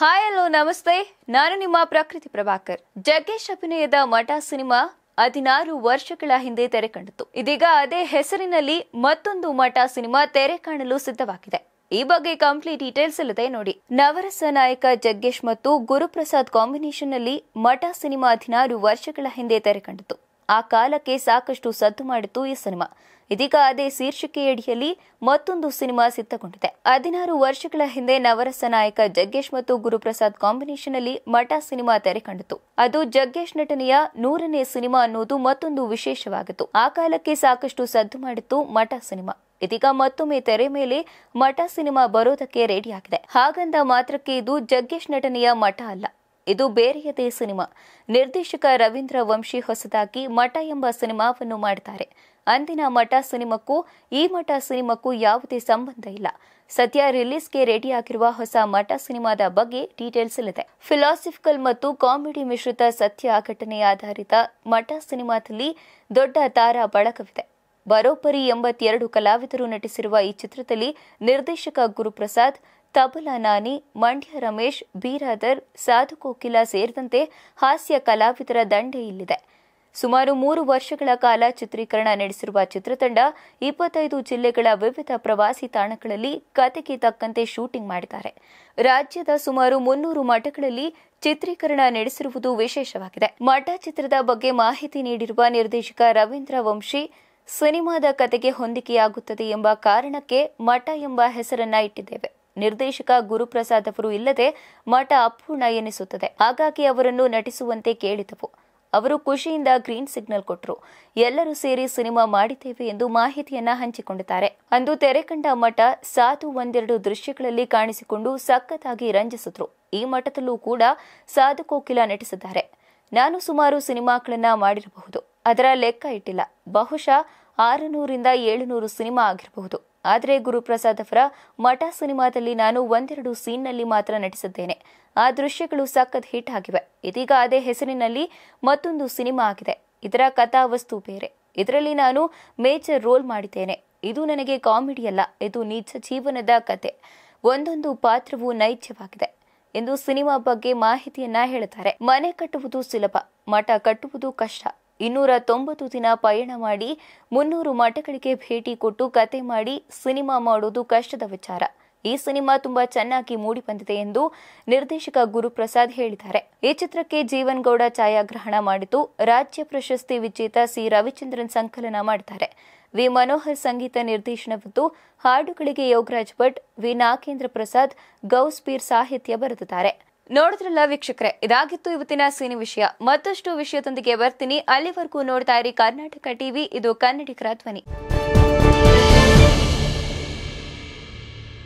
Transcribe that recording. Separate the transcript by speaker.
Speaker 1: hi hello ನಮಸ್ತೆ ನಾನು ನಿಮ್ಮ ಪ್ರಕೃತಿ ಪ್ರಭಾಕರ್ ಜಗ್ಗೇಶ್ ಅಭಿನಯದ ಮಠ ಸಿನಿಮಾ ಹದಿನಾರು ವರ್ಷಗಳ ಹಿಂದೆ ತೆರೆ ಕಂಡಿತು ಇದೀಗ ಅದೇ ಹೆಸರಿನಲ್ಲಿ ಮತ್ತೊಂದು ಮಠ ಸಿನಿಮಾ ತೆರೆ ಕಾಣಲು ಸಿದ್ಧವಾಗಿದೆ ಈ ಬಗ್ಗೆ ಕಂಪ್ಲೀಟ್ ಡೀಟೇಲ್ಸ್ ಇಲ್ಲದೆ ನೋಡಿ ನವರಸ ನಾಯಕ ಜಗ್ಗೇಶ್ ಮತ್ತು ಗುರುಪ್ರಸಾದ್ ಕಾಂಬಿನೇಷನ್ ನಲ್ಲಿ ಮಠ ಸಿನಿಮಾ ಹದಿನಾರು ವರ್ಷಗಳ ಹಿಂದೆ ತೆರೆ ಕಂಡಿತು ಆ ಕಾಲಕ್ಕೆ ಸಾಕಷ್ಟು ಸದ್ದು ಮಾಡಿತು ಈ ಸಿನಿಮಾ ಇದೀಗ ಅದೇ ಶೀರ್ಷಿಕೆಯಡಿಯಲ್ಲಿ ಮತ್ತೊಂದು ಸಿನಿಮಾ ಸಿದ್ಧಗೊಂಡಿದೆ ಹದಿನಾರು ವರ್ಷಗಳ ಹಿಂದೆ ನವರಸ ನಾಯಕ ಜಗ್ಗೇಶ್ ಮತ್ತು ಗುರುಪ್ರಸಾದ್ ಕಾಂಬಿನೇಷನ್ ಅಲ್ಲಿ ಮಠ ಸಿನಿಮಾ ತೆರೆ ಕಂಡಿತು ಅದು ಜಗ್ಗೇಶ್ ನಟನೆಯ ನೂರನೇ ಸಿನಿಮಾ ಅನ್ನೋದು ಮತ್ತೊಂದು ವಿಶೇಷವಾಗಿತ್ತು ಆ ಕಾಲಕ್ಕೆ ಸಾಕಷ್ಟು ಸದ್ದು ಮಾಡಿತ್ತು ಮಠ ಸಿನಿಮಾ ಇದೀಗ ಮತ್ತೊಮ್ಮೆ ತೆರೆ ಮೇಲೆ ಮಠ ಸಿನಿಮಾ ಬರೋದಕ್ಕೆ ರೆಡಿಯಾಗಿದೆ ಹಾಗಂದ ಮಾತ್ರಕ್ಕೆ ಇದು ಜಗ್ಗೇಶ್ ನಟನೆಯ ಮಠ ಅಲ್ಲ ಇದು ಬೇರೆಯದೇ ಸಿನಿಮಾ ನಿರ್ದೇಶಕ ರವೀಂದ್ರ ವಂಶಿ ಹೊಸದಾಗಿ ಮಠ ಎಂಬ ಸಿನಿಮಾವನ್ನು ಮಾಡುತ್ತಾರೆ ಅಂದಿನ ಮಠ ಸಿನಿಮಾಕ್ಕೂ ಈ ಮಠ ಸಿನಿಮಾಕ್ಕೂ ಯಾವುದೇ ಸಂಬಂಧ ಇಲ್ಲ ಸದ್ಯ ರಿಲೀಸ್ಗೆ ರೆಡಿಯಾಗಿರುವ ಹೊಸ ಮಠ ಸಿನಿಮಾದ ಬಗ್ಗೆ ಡೀಟೇಲ್ಸ್ ಇಲ್ಲಿದೆ ಫಿಲಾಸಫಿಕಲ್ ಮತ್ತು ಕಾಮಿಡಿ ಮಿಶ್ರಿತ ಸತ್ಯ ಘಟನೆ ಆಧಾರಿತ ಮಠ ಸಿನಿಮಾದಲ್ಲಿ ದೊಡ್ಡ ತಾರಾ ಬಳಗವಿದೆ ಬರೋಬ್ಬರಿ ಎಂಬತ್ತೆರಡು ಕಲಾವಿದರು ನಟಿಸಿರುವ ಈ ಚಿತ್ರದಲ್ಲಿ ನಿರ್ದೇಶಕ ಗುರುಪ್ರಸಾದ್ ತಬಲಾ ನಾನಿ ಮಂಡ್ಯ ರಮೇಶ್ ಬೀರಾದರ್ ಸಾಧು ಕೋಕಿಲ ಸೇರಿದಂತೆ ಹಾಸ್ಯ ಕಲಾವಿದರ ದಂಡೆ ಇಲ್ಲಿದೆ ಸುಮಾರು ಮೂರು ವರ್ಷಗಳ ಕಾಲ ಚಿತ್ರೀಕರಣ ನಡೆಸಿರುವ ಚಿತ್ರತಂಡ ಇಪ್ಪತ್ತೈದು ಜಿಲ್ಲೆಗಳ ವಿವಿಧ ಪ್ರವಾಸಿ ತಾಣಗಳಲ್ಲಿ ಕತೆಗೆ ತಕ್ಕಂತೆ ಶೂಟಿಂಗ್ ಮಾಡಿದ್ದಾರೆ ರಾಜ್ಯದ ಸುಮಾರು ಮುನ್ನೂರು ಮಠಗಳಲ್ಲಿ ಚಿತ್ರೀಕರಣ ನಡೆಸಿರುವುದು ವಿಶೇಷವಾಗಿದೆ ಮಠ ಚಿತ್ರದ ಬಗ್ಗೆ ಮಾಹಿತಿ ನೀಡಿರುವ ನಿರ್ದೇಶಕ ರವೀಂದ್ರ ವಂಶಿ ಸಿನಿಮಾದ ಕತೆಗೆ ಹೊಂದಿಕೆಯಾಗುತ್ತದೆ ಎಂಬ ಕಾರಣಕ್ಕೆ ಮಠ ಎಂಬ ಹೆಸರನ್ನ ಇಟ್ಟಿದ್ದೇವೆ ನಿರ್ದೇಶಕ ಗುರುಪ್ರಸಾದ್ ಅವರು ಇಲ್ಲದೆ ಮಠ ಅಪೂರ್ಣ ಎನಿಸುತ್ತದೆ ಹಾಗಾಗಿ ಅವರನ್ನು ನಟಿಸುವಂತೆ ಕೇಳಿದವು ಅವರು ಖುಷಿಯಿಂದ ಗ್ರೀನ್ ಸಿಗ್ನಲ್ ಕೊಟ್ಟರು ಎಲ್ಲರೂ ಸೇರಿ ಸಿನಿಮಾ ಮಾಡಿದ್ದೇವೆ ಎಂದು ಮಾಹಿತಿಯನ್ನ ಹಂಚಿಕೊಂಡಿದ್ದಾರೆ ಅಂದು ತೆರೆ ಕಂಡ ಮಠ ಸಾಧು ಒಂದೆರಡು ದೃಶ್ಯಗಳಲ್ಲಿ ಕಾಣಿಸಿಕೊಂಡು ಸಖತ್ತಾಗಿ ರಂಜಿಸಿದ್ರು ಈ ಮಠದಲ್ಲೂ ಕೂಡ ಸಾಧು ಕೋಕಿಲ ನಟಿಸಿದ್ದಾರೆ ನಾನು ಸುಮಾರು ಸಿನಿಮಾಗಳನ್ನ ಮಾಡಿರಬಹುದು ಅದರ ಲೆಕ್ಕ ಇಟ್ಟಿಲ್ಲ ಬಹುಶಃ ಆರುನೂರಿಂದ ಏಳುನೂರು ಸಿನಿಮಾ ಆಗಿರಬಹುದು ಆದರೆ ಗುರುಪ್ರಸಾದ್ ಅವರ ಮಠ ಸಿನಿಮಾದಲ್ಲಿ ನಾನು ಒಂದೆರಡು ಸೀನ್ನಲ್ಲಿ ಮಾತ್ರ ನಟಿಸಿದ್ದೇನೆ ಆ ದೃಶ್ಯಗಳು ಸಖತ್ ಹಿಟ್ ಆಗಿವೆ ಇದೀಗ ಅದೇ ಹೆಸರಿನಲ್ಲಿ ಮತ್ತೊಂದು ಸಿನಿಮಾ ಆಗಿದೆ ಇದರ ಕಥಾವಸ್ತು ಬೇರೆ ಇದರಲ್ಲಿ ನಾನು ಮೇಜರ್ ರೋಲ್ ಮಾಡಿದ್ದೇನೆ ಇದು ನನಗೆ ಕಾಮಿಡಿ ಅಲ್ಲ ಇದು ನಿಜ ಜೀವನದ ಕತೆ ಒಂದೊಂದು ಪಾತ್ರವು ನೈಜವಾಗಿದೆ ಎಂದು ಸಿನಿಮಾ ಬಗ್ಗೆ ಮಾಹಿತಿಯನ್ನ ಹೇಳುತ್ತಾರೆ ಮನೆ ಕಟ್ಟುವುದು ಸುಲಭ ಮಠ ಕಟ್ಟುವುದು ಕಷ್ಟ ಇನ್ನೂರ ತೊಂಬತ್ತು ದಿನ ಪಯಣ ಮಾಡಿ ಮುನ್ನೂರು ಮಠಗಳಿಗೆ ಭೇಟಿ ಕೊಟ್ಟು ಕತೆ ಮಾಡಿ ಸಿನಿಮಾ ಮಾಡೋದು ಕಷ್ಟದ ವಿಚಾರ ಈ ಸಿನಿಮಾ ತುಂಬಾ ಚೆನ್ನಾಗಿ ಮೂಡಿ ಬಂದಿದೆ ಎಂದು ನಿರ್ದೇಶಕ ಗುರುಪ್ರಸಾದ್ ಹೇಳಿದ್ದಾರೆ ಈ ಚಿತ್ರಕ್ಕೆ ಜೀವನ್ ಛಾಯಾಗ್ರಹಣ ಮಾಡಿದ್ದು ರಾಜ್ಯ ಪ್ರಶಸ್ತಿ ವಿಜೇತ ಸಿ ರವಿಚಂದ್ರನ್ ಸಂಕಲನ ಮಾಡಿದ್ದಾರೆ ವಿ ಮನೋಹರ್ ಸಂಗೀತ ನಿರ್ದೇಶನವಿದ್ದು ಹಾಡುಗಳಿಗೆ ಯೋಗರಾಜ್ ಭಟ್ ವಿ ನಾಗೇಂದ್ರ ಪ್ರಸಾದ್ ಗೌಸ್ಪೀರ್ ಸಾಹಿತ್ಯ ಬರೆದಿದ್ದಾರೆ ನೋಡಿದ್ರಲ್ಲ ವೀಕ್ಷಕರೇ ಇದಾಗಿತ್ತು ಇವತ್ತಿನ ಸಿನಿ ವಿಷಯ ಮತ್ತಷ್ಟು ವಿಷಯದೊಂದಿಗೆ ಬರ್ತೀನಿ ಅಲ್ಲಿವರೆಗೂ ನೋಡ್ತಾ ಇರಿ ಕರ್ನಾಟಕ ಟಿವಿ ಇದು ಕನ್ನಡಿಗರ ಧ್ವನಿ